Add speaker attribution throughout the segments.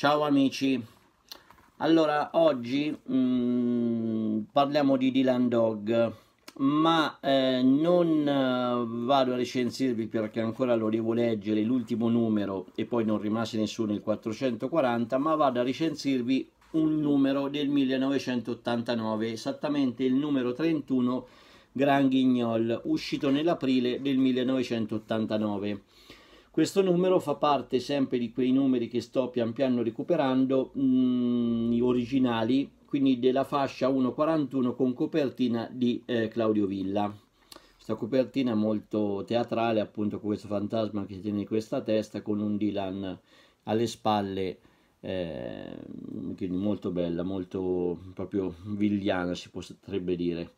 Speaker 1: Ciao amici, allora oggi mh, mm, parliamo di Dylan Dog, ma eh, non eh, vado a recensirvi perché ancora lo devo leggere l'ultimo numero e poi non rimase nessuno il 440, ma vado a recensirvi un numero del 1989, esattamente il numero 31 Gran Guignol, uscito nell'aprile del 1989. Questo numero fa parte sempre di quei numeri che sto pian piano recuperando, mh, mm, originali, quindi della fascia 1.41 con copertina di eh, Claudio Villa. Questa copertina molto teatrale, appunto con questo fantasma che si tiene in questa testa, con un Dylan alle spalle, eh, quindi molto bella, molto proprio villiana si potrebbe dire.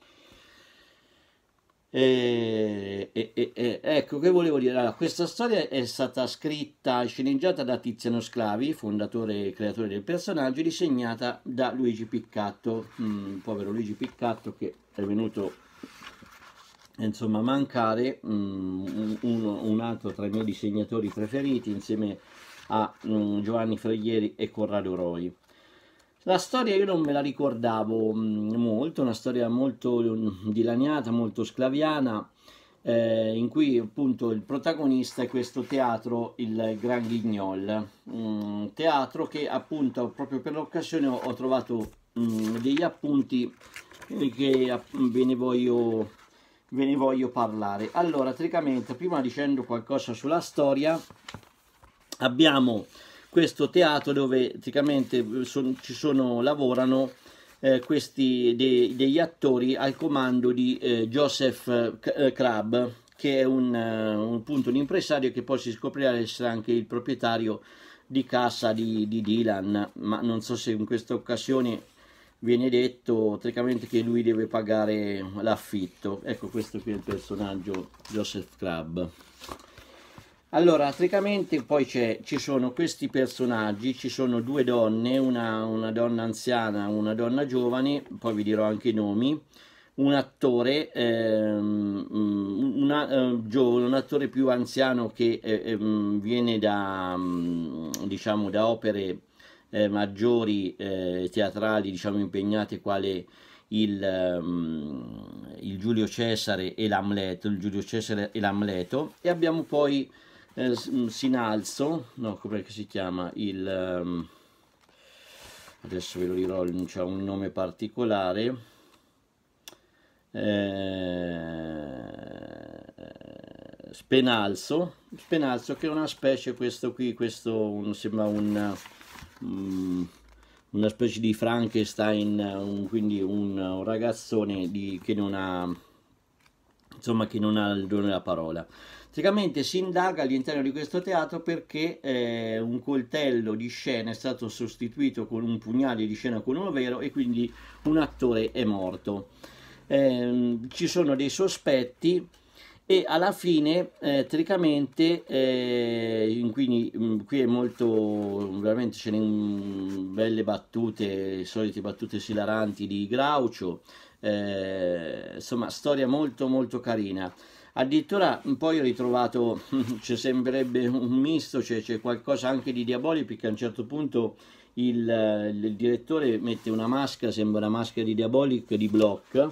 Speaker 1: E, e, e, ecco che volevo dire, allora, questa storia è stata scritta e sceneggiata da Tiziano Sclavi, fondatore e creatore del personaggio, disegnata da Luigi Piccato, mm, povero Luigi Piccato che è venuto insomma a mancare, mm, uno, un altro tra i miei disegnatori preferiti insieme a mm, Giovanni Freglieri e Corrado Roi. La storia io non me la ricordavo mm, molto, una storia molto mm, dilaniata, molto sclaviana, eh, in cui appunto il protagonista è questo teatro, il Gran Guignol, un mm, teatro che appunto proprio per l'occasione ho, ho trovato mh, degli appunti eh, che ve ne voglio ve ne voglio parlare. Allora, teoricamente, prima dicendo qualcosa sulla storia, abbiamo questo teatro dove praticamente son, ci sono, lavorano eh, questi de, degli attori al comando di eh, Joseph eh, Crab che è un, eh, un, punto, un impresario che poi si scoprirà essere anche il proprietario di casa di, di Dylan ma non so se in questa occasione viene detto tecnicamente che lui deve pagare l'affitto. Ecco, questo qui è il personaggio Joseph Crab. Allora, praticamente poi ci sono questi personaggi, ci sono due donne, una, una donna anziana, una donna giovane, poi vi dirò anche i nomi, un attore, ehm, mm, una, eh, giovane, un attore più anziano che eh, ehm, viene da, mm, diciamo, da opere eh, maggiori eh, teatrali, diciamo, impegnate quale il, um, il Giulio Cesare e l'Amleto, il Giulio Cesare e l'Amleto, e abbiamo poi eh, Sinalzo, no, come si chiama, il, um, adesso ve lo dirò, c'è cioè un nome particolare, eh, Spenalzo, Spenalzo che è una specie, questo qui, questo un, sembra un... Um, una specie di Frankenstein, un, quindi un, un ragazzone di, che non ha insomma chi non ha il dono della parola. Praticamente si indaga all'interno di questo teatro perché eh, un coltello di scena è stato sostituito con un pugnale di scena con uno vero e quindi un attore è morto. Eh, ci sono dei sospetti e alla fine eh, tricamente eh, quindi mh, mm, qui è molto veramente ce ne sono belle battute solite battute silaranti di Graucio eh, insomma storia molto molto carina addirittura poi ho ritrovato c'è sembrerebbe un misto c'è, c'è qualcosa anche di diabolico perché a un certo punto il, il, direttore mette una maschera sembra una maschera di diabolic di block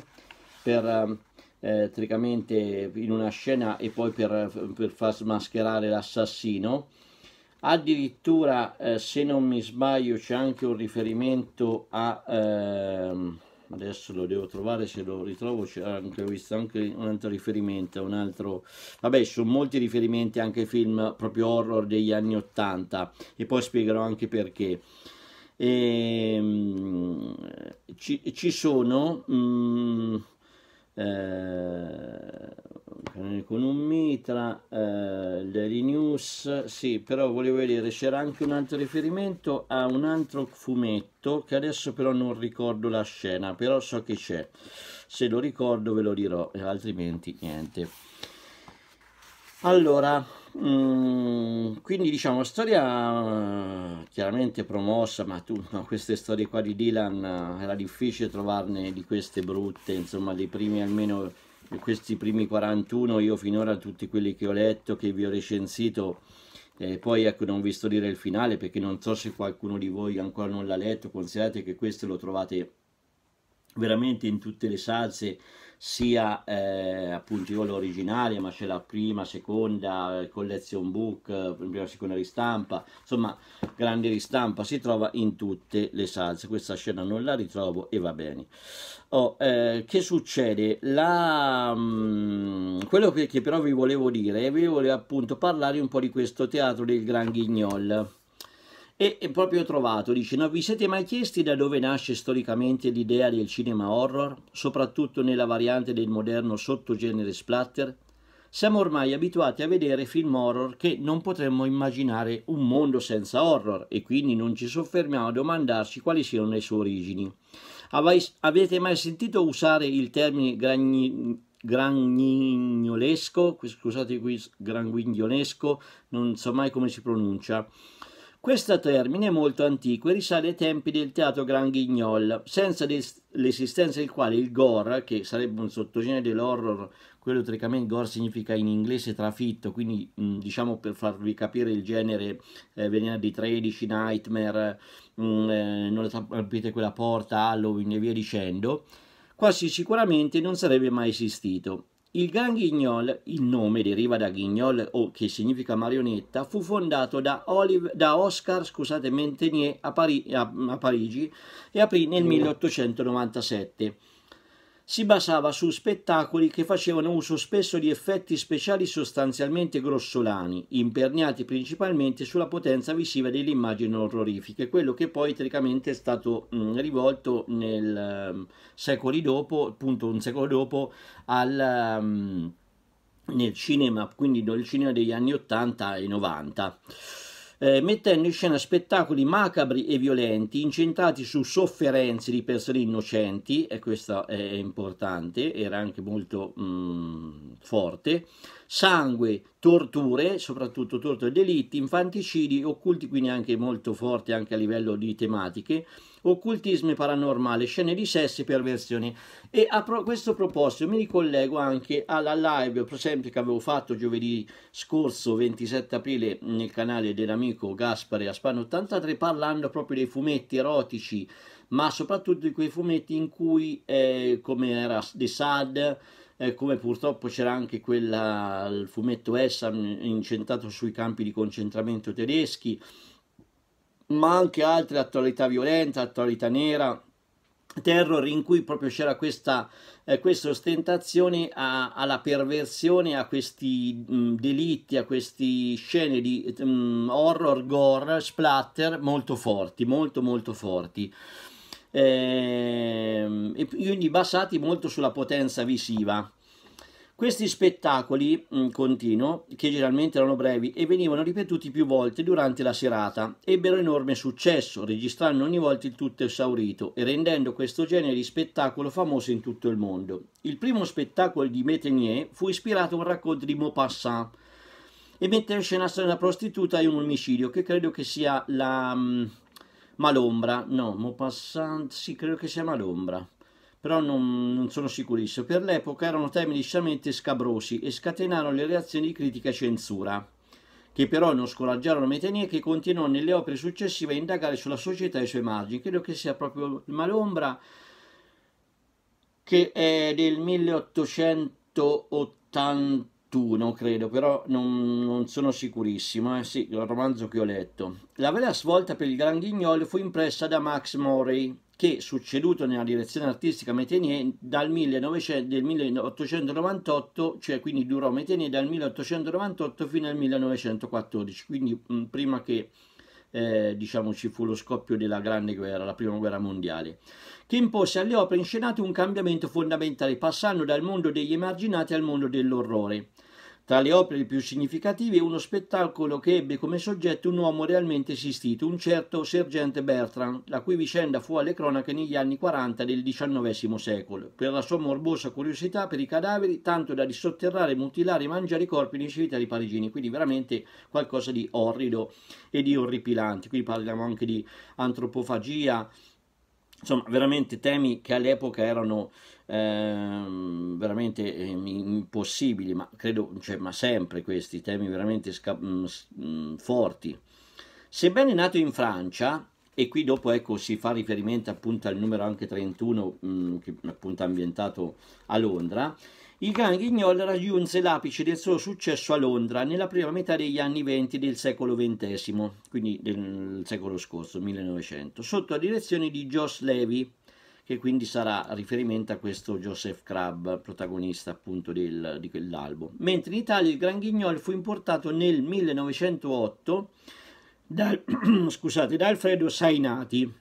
Speaker 1: per eh, tricamente in una scena e poi per, per far smascherare l'assassino addirittura eh, se non mi sbaglio c'è anche un riferimento a ehm, adesso lo devo trovare se lo ritrovo c'è anche visto anche un altro riferimento un altro vabbè sono molti riferimenti anche ai film proprio horror degli anni 80 e poi spiegherò anche perché e, ehm, ci, ci sono mh, mm, eh, con un mitra, eh, Daily News, sì, però volevo vedere, c'era anche un altro riferimento a un altro fumetto che adesso però non ricordo la scena, però so che c'è, se lo ricordo ve lo dirò, altrimenti niente. Allora, Mm, quindi diciamo storia eh, chiaramente promossa ma tu, no, queste storie qua di Dylan eh, era difficile trovarne di queste brutte insomma dei primi almeno questi primi 41 io finora tutti quelli che ho letto che vi ho recensito eh, poi ecco non vi sto dire il finale perché non so se qualcuno di voi ancora non l'ha letto considerate che questo lo trovate veramente in tutte le salse sia eh, appunto io l'ho ma c'è la prima, seconda, eh, collection book, eh, prima, seconda ristampa, insomma grande ristampa, si trova in tutte le salse, questa scena non la ritrovo e va bene. Oh, eh, che succede? La, mh, mm, quello che, che, però vi volevo dire, vi volevo appunto parlare un po' di questo teatro del Gran Guignol. E, e proprio trovato, dice, non vi siete mai chiesti da dove nasce storicamente l'idea del cinema horror, soprattutto nella variante del moderno sottogenere splatter? Siamo ormai abituati a vedere film horror che non potremmo immaginare un mondo senza horror e quindi non ci soffermiamo a domandarci quali siano le sue origini. avete mai sentito usare il termine gragni, gragnolesco? Scusate qui, granguignolesco, non so mai come si pronuncia questo termine è molto antico e risale ai tempi del teatro Gran Guignol, senza l'esistenza del quale il gore, che sarebbe un sottogenere dell'horror, quello teoricamente gore significa in inglese trafitto, quindi diciamo per farvi capire il genere eh, venerdì 13, Nightmare, mh, eh, non aprite quella porta, Halloween e via dicendo, quasi sicuramente non sarebbe mai esistito. Il Gran Guignol, il nome deriva da Guignol o che significa marionetta, fu fondato da, Olive, da Oscar scusate, Mentenier a, Pari, a, a Parigi e aprì nel 1897 si basava su spettacoli che facevano uso spesso di effetti speciali sostanzialmente grossolani, imperniati principalmente sulla potenza visiva delle immagini orrorifiche, quello che poi teoricamente è stato mh, mm, rivolto nel, mh, mm, secoli dopo, appunto un secolo dopo, al... Mh, mm, nel cinema, quindi nel cinema degli anni 80 e 90 eh, mettendo in scena spettacoli macabri e violenti incentrati su sofferenze di persone innocenti, e questo è importante, era anche molto mh, mm, forte, sangue, torture, soprattutto torture e delitti, infanticidi, occulti, quindi anche molto forti anche a livello di tematiche, occultismo e paranormale, scene di sesso e perversioni. E a pro questo proposito mi ricollego anche alla live, per esempio, che avevo fatto giovedì scorso 27 aprile nel canale dell'amico Gaspare Aspano 83 parlando proprio dei fumetti erotici, ma soprattutto di quei fumetti in cui, eh, come era The Sad, eh, come purtroppo c'era anche quella, il fumetto Essam incentrato sui campi di concentramento tedeschi, ma anche altre attualità violenta, attualità nera, terror in cui proprio c'era questa, eh, questa ostentazione a, alla perversione, a questi mh, mm, delitti, a queste scene di mh, mm, horror, gore, splatter molto forti, molto molto forti ehm, quindi basati molto sulla potenza visiva. Questi spettacoli in mm, continuo, che generalmente erano brevi e venivano ripetuti più volte durante la serata, ebbero enorme successo, registrando ogni volta il tutto esaurito e rendendo questo genere di spettacolo famoso in tutto il mondo. Il primo spettacolo di Métenier fu ispirato a un racconto di Maupassant e mette in scena una prostituta e un omicidio, che credo che sia la, mm, Malombra, no, Maupassant, sì, credo che sia Malombra, però non, non sono sicurissimo. Per l'epoca erano temi lisciamente scabrosi e scatenarono le reazioni di critica e censura, che però non scoraggiarono Metenier che continuò nelle opere successive a indagare sulla società e i suoi margini. Credo che sia proprio Malombra, che è del 1880 21 credo, però non, non sono sicurissimo, eh? sì, il romanzo che ho letto. La vera svolta per il Gran Guignol fu impressa da Max Morey, che, succeduto nella direzione artistica Metenier dal 1900, del 1898, cioè quindi durò Metenier dal 1898 fino al 1914, quindi mh, prima che eh, diciamo, ci fu lo scoppio della Grande Guerra, la Prima Guerra Mondiale. che impose alle opere inscenate un cambiamento fondamentale, passando dal mondo degli emarginati al mondo dell'orrore. Tra le opere più significative uno spettacolo che ebbe come soggetto un uomo realmente esistito, un certo sergente Bertrand, la cui vicenda fu alle cronache negli anni 40 del XIX secolo, per la sua morbosa curiosità per i cadaveri, tanto da risotterrare, mutilare e mangiare i corpi nei cimiteri parigini, quindi veramente qualcosa di orrido e di orripilante. Qui parliamo anche di antropofagia, Insomma, veramente temi che all'epoca erano eh, veramente ehm, impossibili, ma credo, cioè, ma sempre questi temi veramente mm, mm, forti. Sebbene nato in Francia, e qui dopo ecco, si fa riferimento appunto al numero anche 31, mh, mm, che, appunto ambientato a Londra, il Gran Guignol raggiunse l'apice del suo successo a Londra nella prima metà degli anni venti del secolo XX, quindi del secolo scorso, 1900, sotto la direzione di Joss Levy, che quindi sarà riferimento a questo Joseph Crabb, protagonista appunto del, di quell'album. Mentre in Italia il Gran Guignol fu importato nel 1908 da, scusate, da Alfredo Sainati,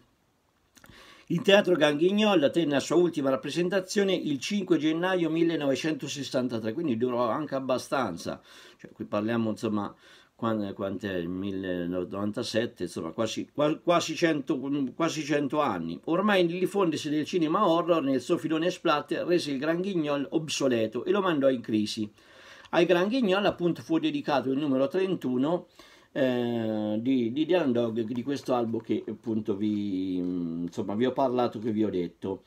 Speaker 1: il Teatro Ganghignolla tenne la sua ultima rappresentazione il 5 gennaio 1963, quindi durò anche abbastanza, cioè, qui parliamo insomma quando, quanto è il 1997, insomma quasi, quasi, 100, quasi 100 anni. Ormai il diffondersi del cinema horror nel suo filone splatter rese il Gran obsoleto e lo mandò in crisi. Ai Gran appunto fu dedicato il numero 31 eh, di, di Dylan Dog, di questo album che appunto vi, mm, insomma, vi ho parlato, che vi ho detto.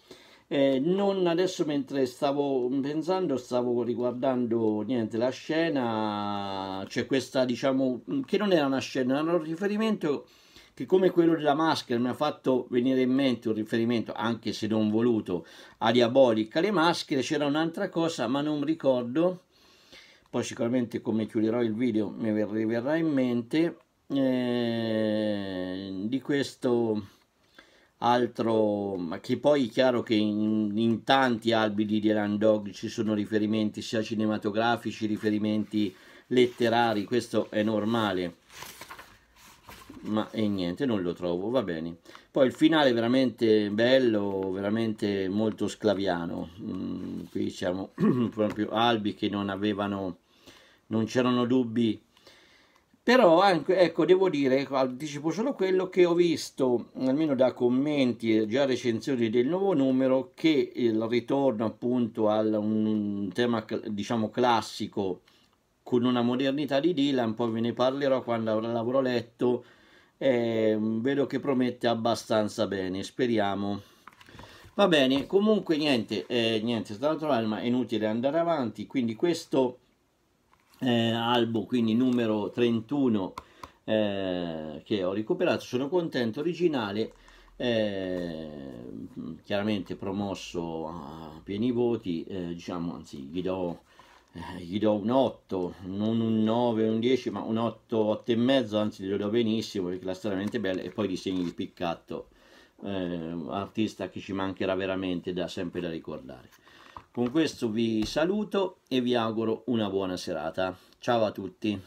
Speaker 1: Eh, non adesso mentre stavo pensando, stavo riguardando niente, la scena, c'è cioè questa diciamo mm, che non era una scena, era un riferimento che come quello della maschera mi ha fatto venire in mente un riferimento, anche se non voluto, a Diabolica le maschere, c'era un'altra cosa ma non ricordo poi sicuramente come chiuderò il video mi verrà in mente eh, di questo altro ma che poi è chiaro che in, in tanti albi di Dylan Dog ci sono riferimenti sia cinematografici riferimenti letterari questo è normale ma e niente non lo trovo va bene poi il finale è veramente bello, veramente molto sclaviano. Mm, qui siamo proprio albi che non avevano, non c'erano dubbi. Però anche, ecco, devo dire, anticipo solo quello che ho visto, almeno da commenti e già recensioni del nuovo numero, che il ritorno appunto a un tema, diciamo, classico con una modernità di Dylan, poi ve ne parlerò quando l'avrò letto, eh, vedo che promette abbastanza bene speriamo va bene comunque niente eh, niente l'altro alma è inutile andare avanti quindi questo eh, albo quindi numero 31 eh, che ho recuperato sono contento originale eh, chiaramente promosso a pieni voti eh, diciamo anzi gli do eh, gli do un 8, non un 9, un 10, ma un 8, 8 e mezzo, anzi glielo do benissimo perché la storia è veramente bella e poi disegni di piccato, eh, artista che ci mancherà veramente da sempre da ricordare. Con questo vi saluto e vi auguro una buona serata. Ciao a tutti.